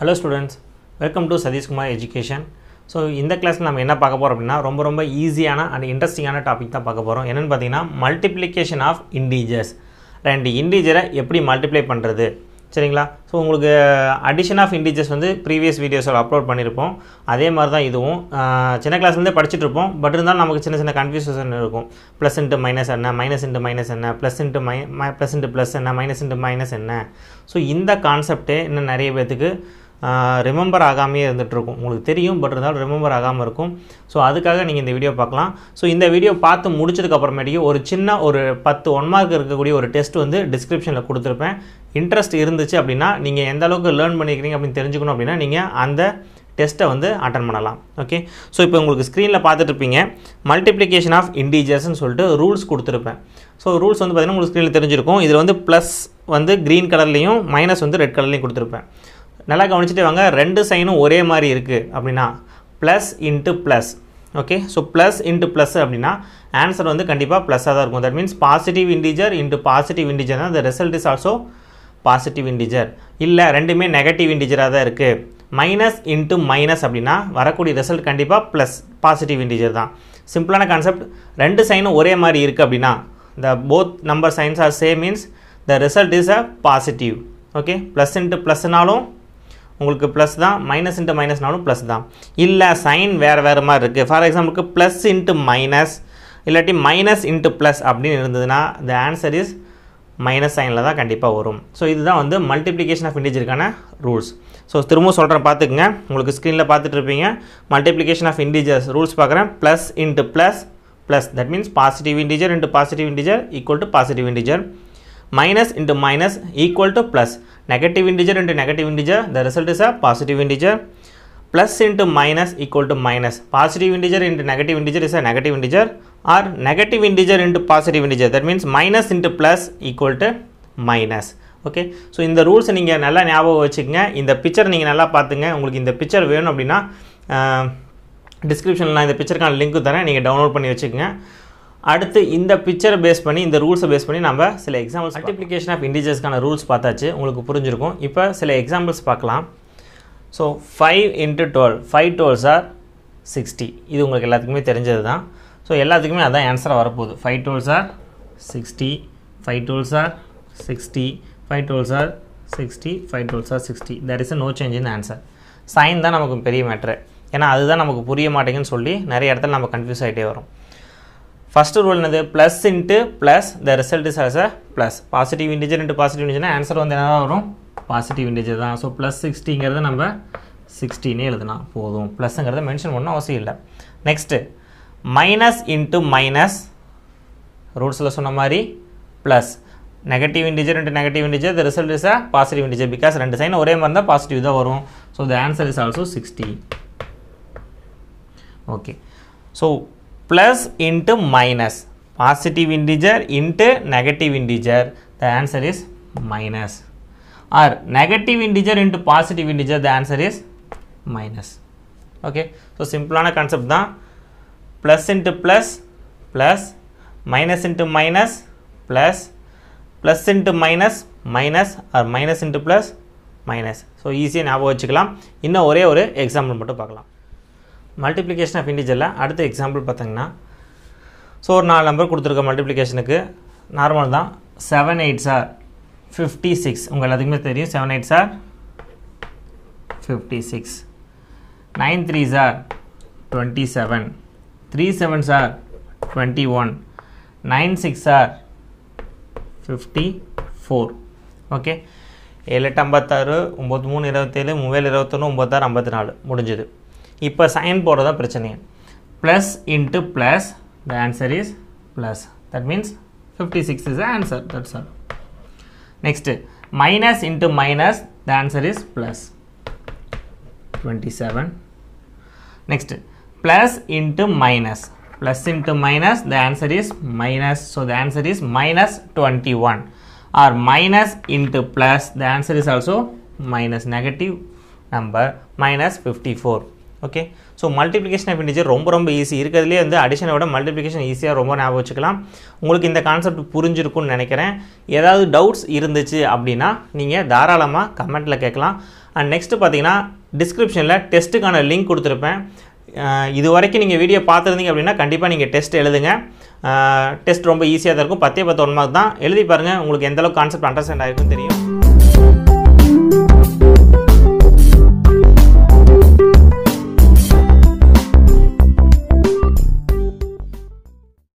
Hello students welcome to Satheeshkumar education so இந்த கிளாஸில் நம்ம என்ன பார்க்க போகிறோம் அப்படின்னா ரொம்ப ரொம்ப ஈஸியான அண்ட் இன்ட்ரெஸ்டிங்கான டாபிக் தான் பார்க்க போகிறோம் என்னென்னு பார்த்தீங்கன்னா மல்டிப்ளிகேஷன் ஆஃப் இண்டீஜர்ஸ் ரெண்டு இண்டீஜரை எப்படி மல்டிப்ளை பண்ணுறது சரிங்களா ஸோ உங்களுக்கு அடிஷன் ஆஃப் இண்டிஜஸ் வந்து ப்ரீவியஸ் வீடியோஸில் அப்லோட் பண்ணியிருப்போம் அதே மாதிரி தான் இதுவும் சின்ன கிளாஸ்லேருந்தே படிச்சுட்ருப்போம் பட் இருந்தாலும் நமக்கு சின்ன சின்ன கன்ஃபியூசன் இருக்கும் ப்ளஸ் இன்ட்டு மைனஸ் என்ன மைனஸ் இன்ட்டு மைனஸ் என்ன ப்ளஸ் இன்ட்டு மை ப்ளஸ் இன்ட்டு ப்ளஸ் என்ன மைனஸ் இன்ட்டு மைனஸ் என்ன ஸோ இந்த கான்செப்டே இன்னும் நிறைய பேர்த்துக்கு ரிமெம்பர் ஆகாமையே இருந்துகிட்ருக்கும் உங்களுக்கு தெரியும் பட் இருந்தாலும் ரிமெம்பர் ஆகாமல் இருக்கும் ஸோ அதுக்காக நீங்கள் இந்த வீடியோ பார்க்கலாம் ஸோ இந்த வீடியோ பார்த்து முடிச்சதுக்கப்புறமேட்டிக்கு ஒரு சின்ன ஒரு பத்து ஒன் மார்க் இருக்கக்கூடிய ஒரு டெஸ்ட் வந்து டிஸ்கிரிப்ஷனில் கொடுத்துருப்பேன் இன்ட்ரெஸ்ட் இருந்துச்சு அப்படின்னா நீங்கள் எந்த அளவுக்கு லேர்ன் பண்ணிக்கிறீங்க அப்படின்னு தெரிஞ்சுக்கணும் அப்படின்னா நீங்கள் அந்த டெஸ்ட்டை வந்து அட்டன் பண்ணலாம் ஓகே ஸோ இப்போ உங்களுக்கு ஸ்க்ரீனில் பார்த்துட்ருப்பீங்க மல்டிப்ளிகேஷன் ஆஃப் இண்டிஜர்ஸ்னு சொல்லிட்டு ரூல்ஸ் கொடுத்துருப்பேன் ஸோ ரூல்ஸ் வந்து பார்த்திங்கன்னா உங்களுக்கு ஸ்க்ரீனில் தெரிஞ்சிருக்கும் இதில் வந்து ப்ளஸ் வந்து க்ரீன் கலர்லேயும் மைனஸ் வந்து ரெட் கலர்லேயும் கொடுத்துருப்பேன் நல்லா கவனிச்சுட்டு வாங்க ரெண்டு சைனும் ஒரே மாதிரி இருக்குது அப்படின்னா plus into plus okay so plus into plus அப்படின்னா ஆன்சர் வந்து கண்டிப்பாக ப்ளஸ்ஸாக தான் இருக்கும் that means positive integer into positive integer தான் அந்த result is also positive integer இல்லை ரெண்டுமே நெகட்டிவ் இன்டிஜராக தான் இருக்குது மைனஸ் இன்ட்டு மைனஸ் அப்படின்னா வரக்கூடிய ரிசல்ட் கண்டிப்பாக ப்ளஸ் பாசிட்டிவ் இன்டிஜர் தான் சிம்பிளான கான்செப்ட் ரெண்டு சைனும் ஒரே மாதிரி இருக்குது அப்படின்னா the both number signs are same means the result is a positive okay plus into ப்ளஸ்னாலும் உங்களுக்கு ப்ளஸ் தான் மைனஸ் இன்ட்டு மைனஸ்னாலும் ப்ளஸ் தான் இல்லை சைன் வேறு வேறு மாதிரி இருக்குது ஃபார் எக்ஸாம்பிளுக்கு ப்ளஸ் இன்ட்டு மைனஸ் இல்லாட்டி மைனஸ் இன்ட்டு ப்ளஸ் அப்படின்னு இருந்ததுன்னா த ஆன்சர் இஸ் மைனஸ் சைனில் தான் கண்டிப்பாக வரும் ஸோ இதுதான் வந்து மல்டிப்ளிகேஷன் ஆஃப் இண்டிஜருக்கான ரூல்ஸ் ஸோ திரும்பவும் சொல்கிறேன் பார்த்துக்குங்க உங்களுக்கு ஸ்க்ரீனில் பார்த்துட்டு இருப்பீங்க மல்டிப்ளிகேஷன் ஆஃப் இண்டிஜர்ஸ் ரூல்ஸ் பார்க்குறேன் plus into plus plus that means positive integer into positive integer equal to positive integer minus into minus equal to plus. Negative integer into negative integer, the result is a positive integer. Plus into minus equal to minus. Positive integer into negative integer is a negative integer or negative integer into positive integer. That means minus into plus equal to minus. Okay so இந்த rules நீங்கள் நல்லா ஞாபகம் வச்சுக்கோங்க இந்த picture நீங்கள் நல்லா பார்த்துங்க உங்களுக்கு இந்த பிக்சர் வேணும் அப்படின்னா டிஸ்கிரிப்ஷனில் நான் இந்த பிக்சருக்கான லிங்க்கு தரேன் நீங்கள் டவுன்லோட் பண்ணி வச்சுக்கோங்க அடுத்து இந்த பிக்சரை பேஸ் பண்ணி இந்த ரூல்ஸை பேஸ் பண்ணி நம்ம சில எக்ஸாம்பிள்ஸ் மல்டிப்ளிகேஷன் ஆஃப் இண்டிஜர்ஸ்க்கான ரூல்ஸ் பார்த்தாச்சு உங்களுக்கு புரிஞ்சிருக்கும் இப்போ சில எக்ஸாம்பிள்ஸ் பார்க்கலாம் so five into twelve five twelves are sixty இது உங்களுக்கு எல்லாத்துக்குமே தெரிஞ்சது தான் ஸோ எல்லாத்துக்குமே அதான் ஆன்சராக வரப்போகுது five twelves are sixty five twelves are sixty five twelves are sixty five twelves are sixty there is no change in answer sign தான் நமக்கு பெரிய மேட்ரு ஏன்னா அதுதான் நமக்கு புரிய மாட்டேங்குன்னு சொல்லி நிறைய இடத்துல நம்ம கன்ஃபியூஸ் ஆகிட்டே வரும் ஃபஸ்ட்டு ரூல் என்னது plus into plus the result is as a plus positive integer into positive இன்டிஜர்னா ஆன்சர் வந்து என்ன வரும் பாசிட்டிவ் இன்டிஜர் தான் ஸோ ப்ளஸ் சிக்ஸ்டிங்கிறத நம்ம சிக்ஸ்டினே எழுதுனா போதும் ப்ளஸ்ங்கிறத மென்ஷன் பண்ண அவசியம் இல்லை நெக்ஸ்ட்டு மைனஸ் இன்ட்டு மைனஸ் ரூல்ஸில் சொன்ன மாதிரி plus negative integer into negative integer the result is a positive integer because ரெண்டு சைன் ஒரே மாதிரி தான் பாசிட்டிவ் தான் வரும் so the answer is also sixty okay so plus into minus positive integer into negative integer the answer is minus or negative integer into positive integer the answer is minus okay so simple on a concept the plus into plus plus minus into minus plus plus into minus minus or minus into plus minus so ஈஸியாக ஞாபகம் வச்சுக்கலாம் இன்னும் ஒரே ஒரு example மட்டும் பார்க்கலாம் multiplication of இண்டிஜரில் அடுத்து example பார்த்தீங்கன்னா ஸோ ஒரு நாலு நம்பர் கொடுத்துருக்க மல்டிப்ளிகேஷனுக்கு நார்மல் தான் seven 8s are fifty six உங்கள் அதுக்குமே தெரியும் seven eight are fifty six nine three are twenty seven three seven are twenty one nine six are fifty four okay ஏழு எட்டு ஐம்பத்தாறு ஒம்பது மூணு இருபத்தேழு மூவேல் இருபத்தொன்று ஒம்பத்தாறு ஐம்பத்தி நாலு முடிஞ்சுது இப்போ சைன் போடுறது தான் பிரச்சனை plus into plus the answer is plus that means fifty six is answer that's all next minus into minus the answer is plus twenty seven next plus into minus plus into minus the answer is minus so the answer is minus 21 or minus into plus the answer is also minus negative number minus 54 okay so multiplication of integer ரொம்ப ரொம்ப easy இருக்கிறதுலே வந்து அடிஷனை விட multiplication ஈஸியாக ரொம்ப ஞாபகம் வச்சுக்கலாம் உங்களுக்கு இந்த கான்செப்ட் புரிஞ்சிருக்கும்னு நினைக்கிறேன் ஏதாவது டவுட்ஸ் இருந்துச்சு அப்படின்னா நீங்கள் தாராளமாக கமெண்ட்டில் கேட்கலாம் அண்ட் நெக்ஸ்ட்டு பார்த்தீங்கன்னா டிஸ்கிரிப்ஷனில் டெஸ்ட்டுக்கான லிங்க் கொடுத்துருப்பேன் இது வரைக்கும் நீங்கள் வீடியோ பார்த்துருந்தீங்க அப்படின்னா கண்டிப்பாக நீங்கள் டெஸ்ட் எழுதுங்க டெஸ்ட் ரொம்ப ஈஸியாக தான் இருக்கும் பத்தே பத்து ஒன் தான் எழுதி பாருங்கள் உங்களுக்கு எந்தளவுக்கு கான்செப்ட் அண்டர்ஸ்டாண்ட் ஆகிருக்குன்னு தெரியும்